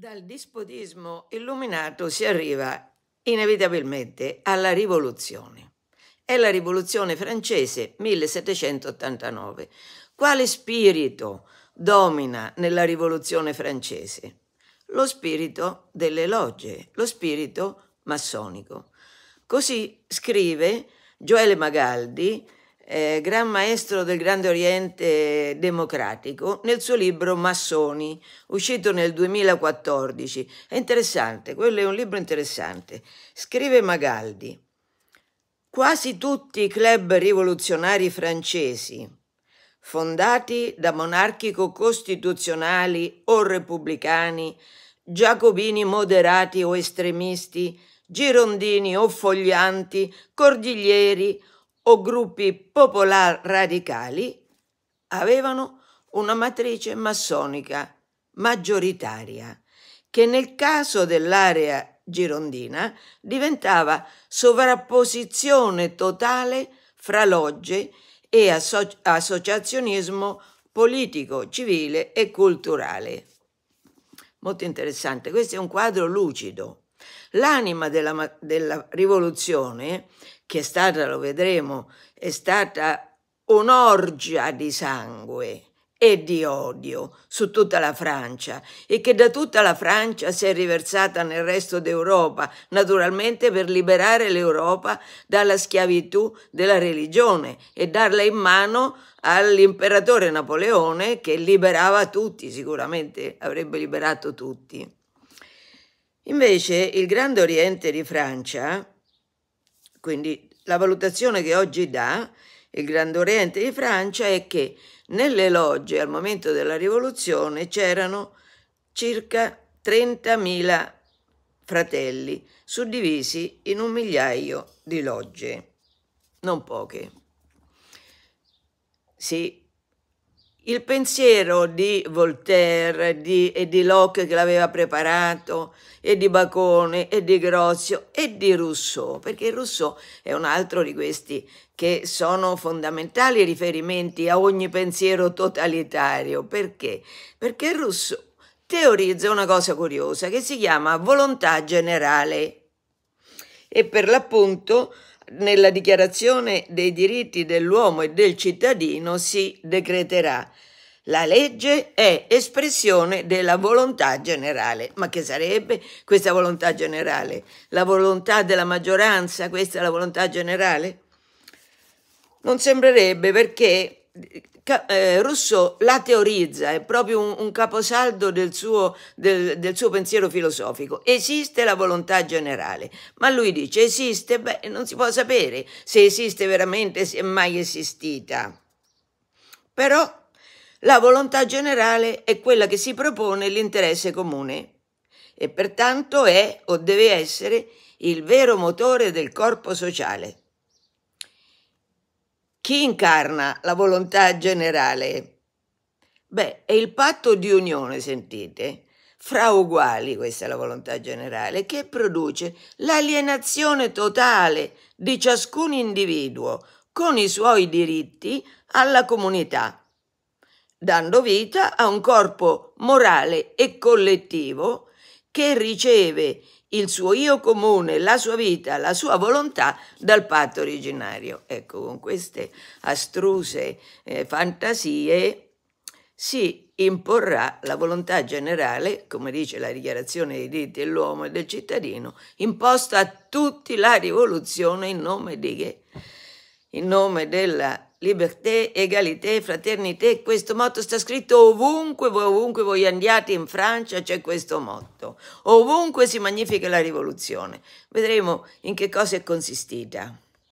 Dal dispotismo illuminato si arriva inevitabilmente alla rivoluzione. È la rivoluzione francese 1789. Quale spirito domina nella rivoluzione francese? Lo spirito delle logge, lo spirito massonico. Così scrive Gioele Magaldi eh, gran maestro del Grande Oriente democratico, nel suo libro Massoni, uscito nel 2014. È interessante, quello è un libro interessante. Scrive Magaldi. Quasi tutti i club rivoluzionari francesi, fondati da monarchico costituzionali o repubblicani, giacobini moderati o estremisti, girondini o foglianti, cordiglieri o gruppi popolar radicali avevano una matrice massonica maggioritaria che nel caso dell'area girondina diventava sovrapposizione totale fra logge e asso- associazionismo politico, civile e culturale. Molto interessante, questo è un quadro lucido L'anima della, della rivoluzione, che è stata, lo vedremo, è stata un'orgia di sangue e di odio su tutta la Francia e che da tutta la Francia si è riversata nel resto d'Europa, naturalmente per liberare l'Europa dalla schiavitù della religione e darla in mano all'imperatore Napoleone che liberava tutti, sicuramente avrebbe liberato tutti. Invece il Grande Oriente di Francia, quindi la valutazione che oggi dà il Grande Oriente di Francia è che nelle logge al momento della rivoluzione c'erano circa 30.000 fratelli suddivisi in un migliaio di logge, non poche. Sì, il pensiero di Voltaire di, e di Locke che l'aveva preparato e di Bacone e di Grozio e di Rousseau, perché Rousseau è un altro di questi che sono fondamentali riferimenti a ogni pensiero totalitario. Perché? Perché Rousseau teorizza una cosa curiosa che si chiama volontà generale e per l'appunto nella dichiarazione dei diritti dell'uomo e del cittadino si decreterà. La legge è espressione della volontà generale. Ma che sarebbe questa volontà generale? La volontà della maggioranza, questa è la volontà generale? Non sembrerebbe perché eh, Rousseau la teorizza, è proprio un, un caposaldo del suo, del, del suo, pensiero filosofico. Esiste la volontà generale, ma lui dice esiste, beh, non si può sapere se esiste veramente, se è mai esistita. Però la volontà generale è quella che si propone l'interesse comune e pertanto è o deve essere il vero motore del corpo sociale. Chi incarna la volontà generale? Beh, è il patto di unione, sentite, fra uguali, questa è la volontà generale, che produce l'alienazione totale di ciascun individuo con i suoi diritti alla comunità, dando vita a un corpo morale e collettivo che riceve il suo io comune, la sua vita, la sua volontà dal patto originario. Ecco, con queste astruse eh, fantasie si imporrà la volontà generale, come dice la dichiarazione dei diritti dell'uomo e del cittadino, imposta a tutti la rivoluzione in nome di che? In nome della liberté, égalité, fraternité, questo motto sta scritto ovunque, ovunque voi andiate in Francia c'è questo motto, ovunque si magnifica la rivoluzione. Vedremo in che cosa è consistita.